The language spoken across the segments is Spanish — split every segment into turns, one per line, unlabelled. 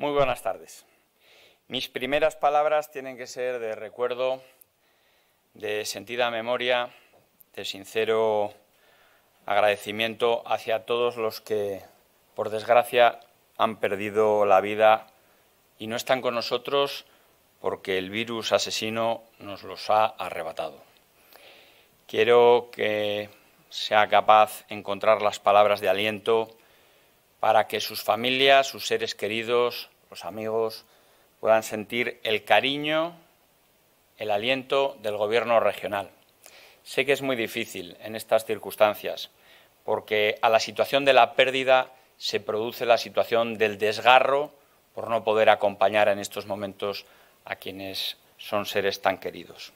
Muy buenas tardes. Mis primeras palabras tienen que ser de recuerdo, de sentida memoria, de sincero agradecimiento hacia todos los que, por desgracia, han perdido la vida y no están con nosotros porque el virus asesino nos los ha arrebatado. Quiero que sea capaz encontrar las palabras de aliento para que sus familias, sus seres queridos, los amigos, puedan sentir el cariño, el aliento del Gobierno regional. Sé que es muy difícil en estas circunstancias, porque a la situación de la pérdida se produce la situación del desgarro por no poder acompañar en estos momentos a quienes son seres tan queridos.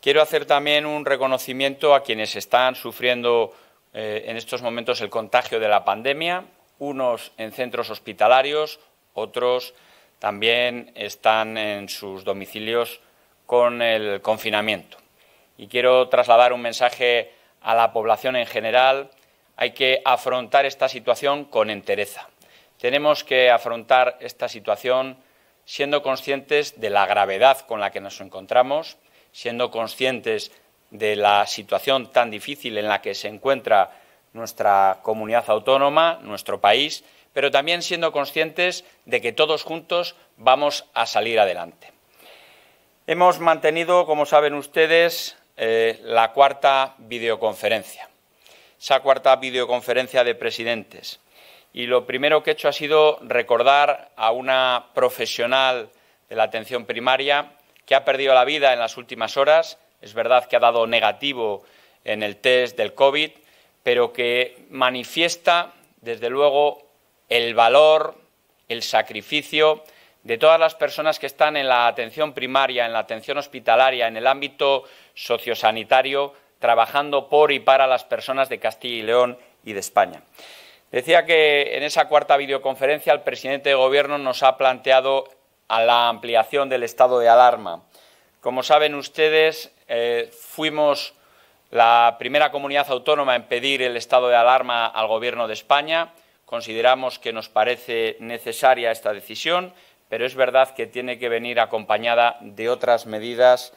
Quiero hacer también un reconocimiento a quienes están sufriendo eh, en estos momentos el contagio de la pandemia, unos en centros hospitalarios, otros también están en sus domicilios con el confinamiento. Y quiero trasladar un mensaje a la población en general. Hay que afrontar esta situación con entereza. Tenemos que afrontar esta situación siendo conscientes de la gravedad con la que nos encontramos, siendo conscientes de la situación tan difícil en la que se encuentra nuestra comunidad autónoma, nuestro país, pero también siendo conscientes de que todos juntos vamos a salir adelante. Hemos mantenido, como saben ustedes, eh, la cuarta videoconferencia, esa cuarta videoconferencia de presidentes. Y lo primero que he hecho ha sido recordar a una profesional de la atención primaria que ha perdido la vida en las últimas horas, es verdad que ha dado negativo en el test del COVID, pero que manifiesta, desde luego, el valor, el sacrificio de todas las personas que están en la atención primaria, en la atención hospitalaria, en el ámbito sociosanitario, trabajando por y para las personas de Castilla y León y de España. Decía que en esa cuarta videoconferencia el presidente de Gobierno nos ha planteado a la ampliación del estado de alarma como saben ustedes, eh, fuimos la primera comunidad autónoma en pedir el estado de alarma al Gobierno de España. Consideramos que nos parece necesaria esta decisión, pero es verdad que tiene que venir acompañada de otras medidas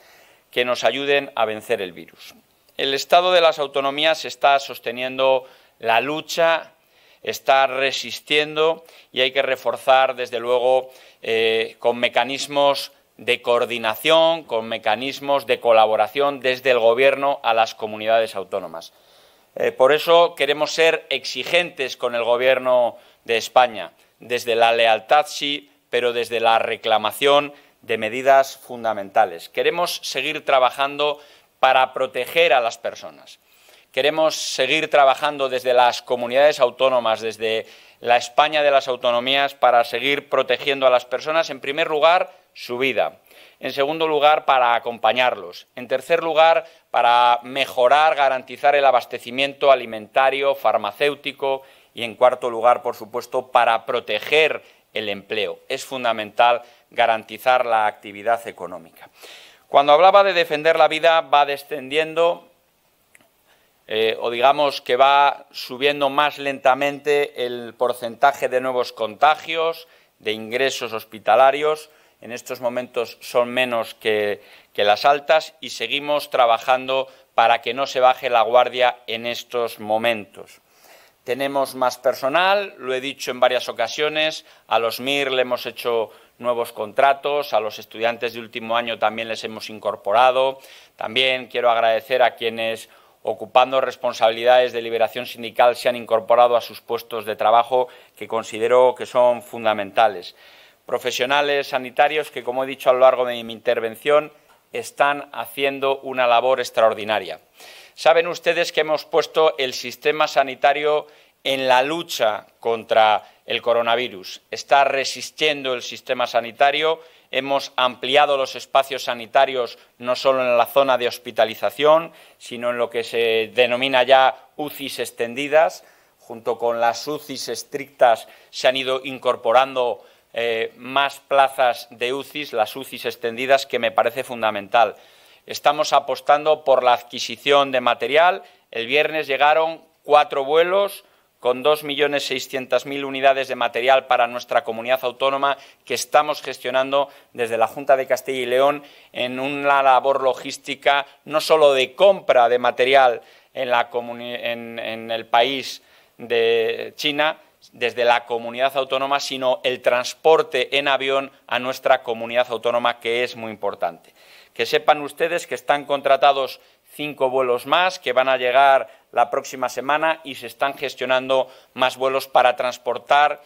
que nos ayuden a vencer el virus. El estado de las autonomías está sosteniendo la lucha, está resistiendo y hay que reforzar, desde luego, eh, con mecanismos de coordinación con mecanismos de colaboración desde el Gobierno a las comunidades autónomas. Eh, por eso queremos ser exigentes con el Gobierno de España, desde la lealtad sí, pero desde la reclamación de medidas fundamentales. Queremos seguir trabajando para proteger a las personas. Queremos seguir trabajando desde las comunidades autónomas, desde la España de las autonomías, para seguir protegiendo a las personas, en primer lugar, su vida. En segundo lugar, para acompañarlos. En tercer lugar, para mejorar, garantizar el abastecimiento alimentario, farmacéutico. Y en cuarto lugar, por supuesto, para proteger el empleo. Es fundamental garantizar la actividad económica. Cuando hablaba de defender la vida, va descendiendo eh, o digamos que va subiendo más lentamente el porcentaje de nuevos contagios, de ingresos hospitalarios, en estos momentos son menos que, las altas y seguimos trabajando para que no se baje la guardia en estos momentos. Tenemos más personal, lo he dicho en varias ocasiones, a los MIR le hemos hecho nuevos contratos, a los estudiantes de último año también les hemos incorporado. También quiero agradecer a quienes, ocupando responsabilidades de liberación sindical, se han incorporado a sus puestos de trabajo, que considero que son fundamentales profesionales sanitarios que, como he dicho a lo largo de mi intervención, están haciendo una labor extraordinaria. Saben ustedes que hemos puesto el sistema sanitario en la lucha contra el coronavirus. Está resistiendo el sistema sanitario. Hemos ampliado los espacios sanitarios no solo en la zona de hospitalización, sino en lo que se denomina ya UCIs extendidas. Junto con las UCIs estrictas se han ido incorporando eh, más plazas de UCIs, las UCIs extendidas, que me parece fundamental. Estamos apostando por la adquisición de material. El viernes llegaron cuatro vuelos con 2.600.000 unidades de material para nuestra comunidad autónoma que estamos gestionando desde la Junta de Castilla y León en una labor logística no solo de compra de material en el país de China, desde la comunidad autónoma, sino el transporte en avión a nuestra comunidad autónoma, que es muy importante. Que sepan ustedes que están contratados cinco vuelos más que van a llegar la próxima semana y se están gestionando más vuelos para transportar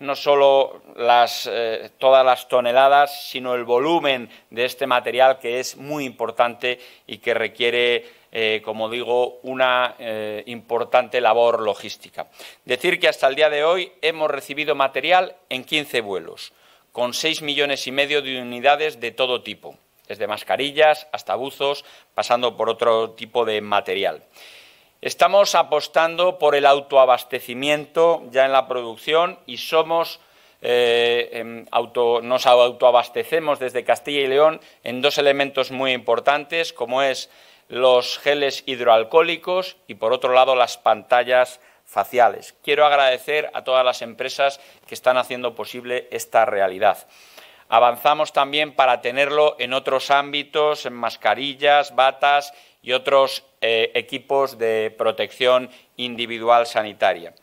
no solo eh, todas las toneladas, sino el volumen de este material que es muy importante y que requiere, eh, como digo, una eh, importante labor logística. Decir que hasta el día de hoy hemos recibido material en 15 vuelos, con 6 millones y medio de unidades de todo tipo, desde mascarillas hasta buzos, pasando por otro tipo de material. Estamos apostando por el autoabastecimiento ya en la producción y somos eh, em, nos autoabastecemos desde Castilla y León en dos elementos muy importantes, como es los geles hidroalcohólicos y, por otro lado, las pantallas faciales. Quiero agradecer a todas las empresas que están haciendo posible esta realidad. Avanzamos también para tenerlo en otros ámbitos, en mascarillas, batas y otros eh, equipos de protección individual sanitaria.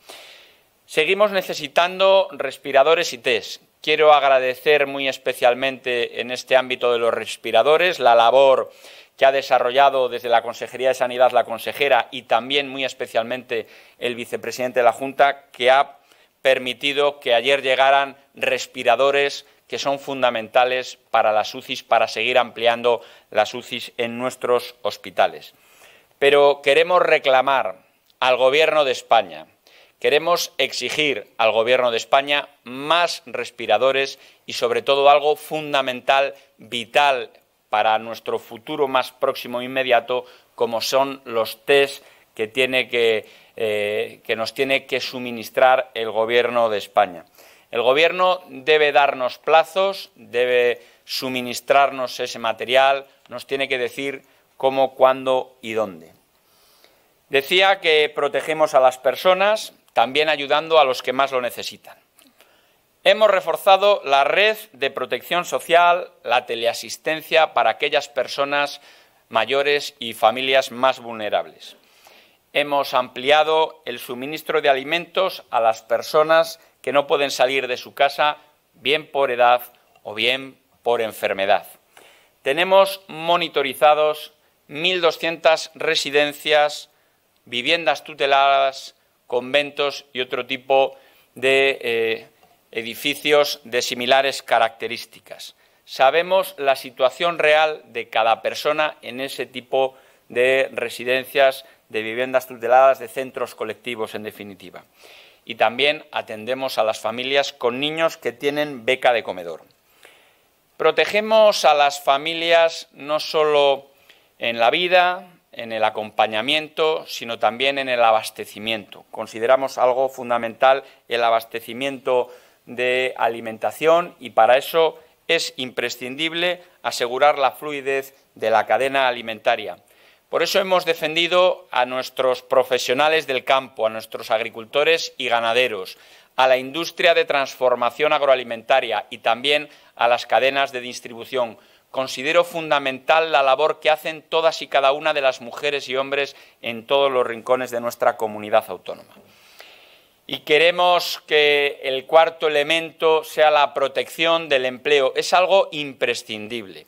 Seguimos necesitando respiradores y test. Quiero agradecer muy especialmente en este ámbito de los respiradores la labor que ha desarrollado desde la Consejería de Sanidad la consejera y también muy especialmente el vicepresidente de la Junta, que ha permitido que ayer llegaran respiradores que son fundamentales para las UCIs, para seguir ampliando las UCIs en nuestros hospitales. Pero queremos reclamar al Gobierno de España, queremos exigir al Gobierno de España más respiradores y, sobre todo, algo fundamental, vital para nuestro futuro más próximo e inmediato, como son los test que, eh, que nos tiene que suministrar el Gobierno de España. El Gobierno debe darnos plazos, debe suministrarnos ese material, nos tiene que decir cómo, cuándo y dónde. Decía que protegemos a las personas, también ayudando a los que más lo necesitan. Hemos reforzado la red de protección social, la teleasistencia para aquellas personas mayores y familias más vulnerables. Hemos ampliado el suministro de alimentos a las personas que no pueden salir de su casa, bien por edad o bien por enfermedad. Tenemos monitorizados 1.200 residencias, viviendas tuteladas, conventos y otro tipo de eh, edificios de similares características. Sabemos la situación real de cada persona en ese tipo de residencias, de viviendas tuteladas, de centros colectivos, en definitiva y también atendemos a las familias con niños que tienen beca de comedor. Protegemos a las familias no solo en la vida, en el acompañamiento, sino también en el abastecimiento. Consideramos algo fundamental el abastecimiento de alimentación y para eso es imprescindible asegurar la fluidez de la cadena alimentaria por eso hemos defendido a nuestros profesionales del campo, a nuestros agricultores y ganaderos, a la industria de transformación agroalimentaria y también a las cadenas de distribución. Considero fundamental la labor que hacen todas y cada una de las mujeres y hombres en todos los rincones de nuestra comunidad autónoma. Y queremos que el cuarto elemento sea la protección del empleo. Es algo imprescindible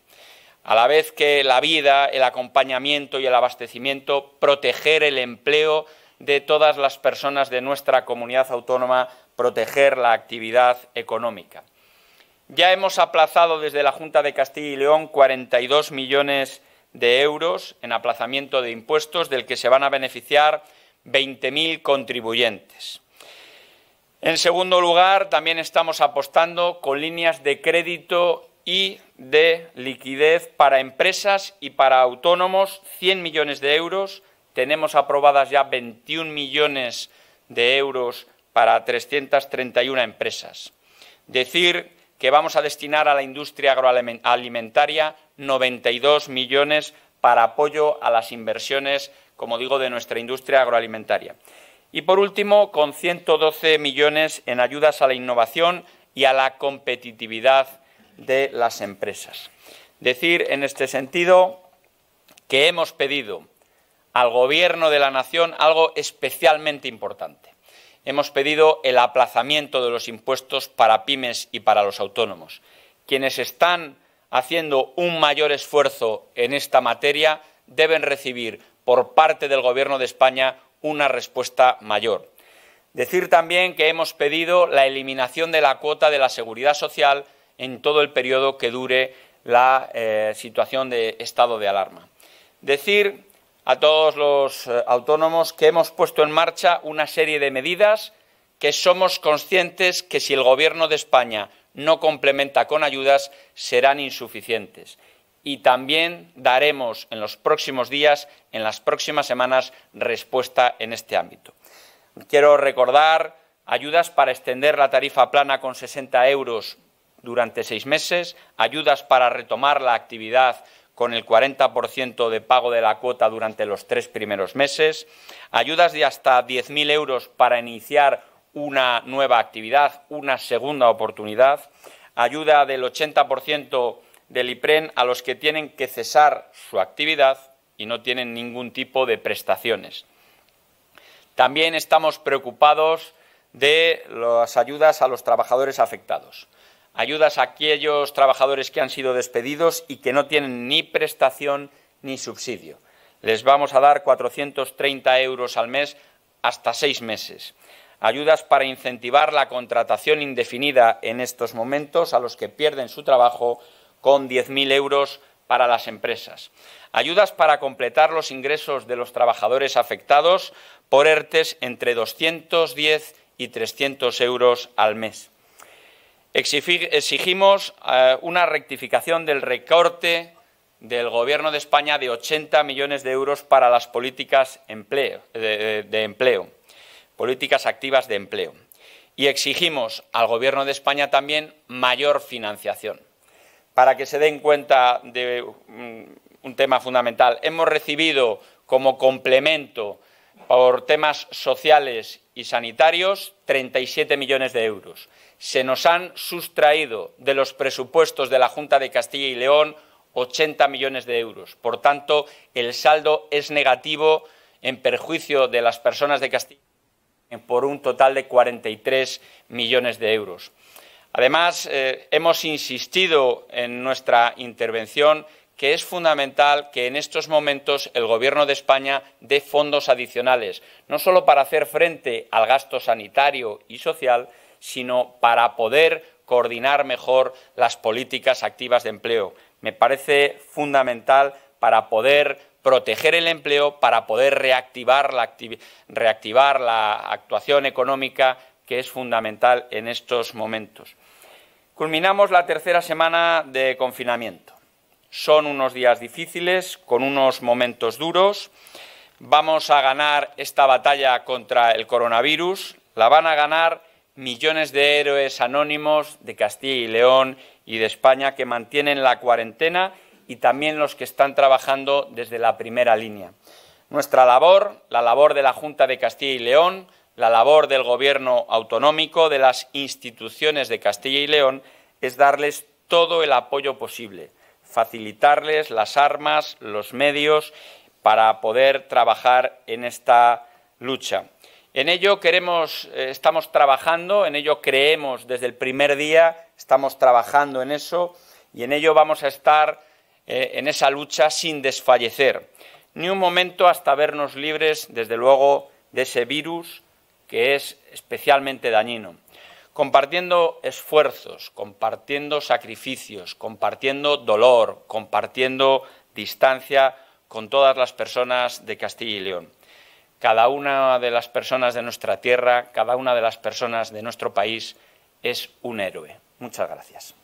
a la vez que la vida, el acompañamiento y el abastecimiento, proteger el empleo de todas las personas de nuestra comunidad autónoma, proteger la actividad económica. Ya hemos aplazado desde la Junta de Castilla y León 42 millones de euros en aplazamiento de impuestos, del que se van a beneficiar 20.000 contribuyentes. En segundo lugar, también estamos apostando con líneas de crédito y de liquidez para empresas y para autónomos, 100 millones de euros. Tenemos aprobadas ya 21 millones de euros para 331 empresas. Decir que vamos a destinar a la industria agroalimentaria 92 millones para apoyo a las inversiones, como digo, de nuestra industria agroalimentaria. Y por último, con 112 millones en ayudas a la innovación y a la competitividad de las empresas. Decir en este sentido que hemos pedido al Gobierno de la Nación algo especialmente importante. Hemos pedido el aplazamiento de los impuestos para pymes y para los autónomos. Quienes están haciendo un mayor esfuerzo en esta materia deben recibir por parte del Gobierno de España una respuesta mayor. Decir también que hemos pedido la eliminación de la cuota de la seguridad social en todo el periodo que dure la eh, situación de estado de alarma. Decir a todos los eh, autónomos que hemos puesto en marcha una serie de medidas que somos conscientes que si el Gobierno de España no complementa con ayudas serán insuficientes. Y también daremos en los próximos días, en las próximas semanas, respuesta en este ámbito. Quiero recordar ayudas para extender la tarifa plana con 60 euros durante seis meses, ayudas para retomar la actividad con el 40% de pago de la cuota durante los tres primeros meses, ayudas de hasta 10.000 euros para iniciar una nueva actividad, una segunda oportunidad, ayuda del 80% del IPREN a los que tienen que cesar su actividad y no tienen ningún tipo de prestaciones. También estamos preocupados de las ayudas a los trabajadores afectados ayudas a aquellos trabajadores que han sido despedidos y que no tienen ni prestación ni subsidio. Les vamos a dar 430 euros al mes hasta seis meses. Ayudas para incentivar la contratación indefinida en estos momentos a los que pierden su trabajo con 10.000 euros para las empresas. Ayudas para completar los ingresos de los trabajadores afectados por ERTES entre 210 y 300 euros al mes Exigimos eh, una rectificación del recorte del Gobierno de España de 80 millones de euros para las políticas de, empleo, políticas activas de empleo. Y exigimos al Gobierno de España también mayor financiación. Para que se den cuenta de mm, un tema fundamental, hemos recibido como complemento por temas sociales y sanitarios 37 millones de euros se nos han sustraído de los presupuestos de la Junta de Castilla y León 80 millones de euros. Por tanto, el saldo es negativo en perjuicio de las personas de Castilla por un total de 43 millones de euros. Además, eh, hemos insistido en nuestra intervención que es fundamental que en estos momentos el Gobierno de España dé fondos adicionales, no solo para hacer frente al gasto sanitario y social, sino para poder coordinar mejor las políticas activas de empleo. Me parece fundamental para poder proteger el empleo, para poder reactivar la, actuación económica, que es fundamental en estos momentos. Culminamos la tercera semana de confinamiento. Son unos días difíciles, con unos momentos duros. Vamos a ganar esta batalla contra el coronavirus. La van a ganar millones de héroes anónimos de Castilla y León y de España que mantienen la cuarentena y también los que están trabajando desde la primera línea. Nuestra labor, la labor de la Junta de Castilla y León, la labor del Gobierno autonómico, de las instituciones de Castilla y León, es darles todo el apoyo posible, facilitarles las armas, los medios para poder trabajar en esta lucha. En ello queremos, eh, estamos trabajando, en ello creemos desde el primer día, estamos trabajando en eso y en ello vamos a estar eh, en esa lucha sin desfallecer. Ni un momento hasta vernos libres, desde luego, de ese virus que es especialmente dañino. Compartiendo esfuerzos, compartiendo sacrificios, compartiendo dolor, compartiendo distancia con todas las personas de Castilla y León. Cada una de las personas de nuestra tierra, cada una de las personas de nuestro país es un héroe. Muchas gracias.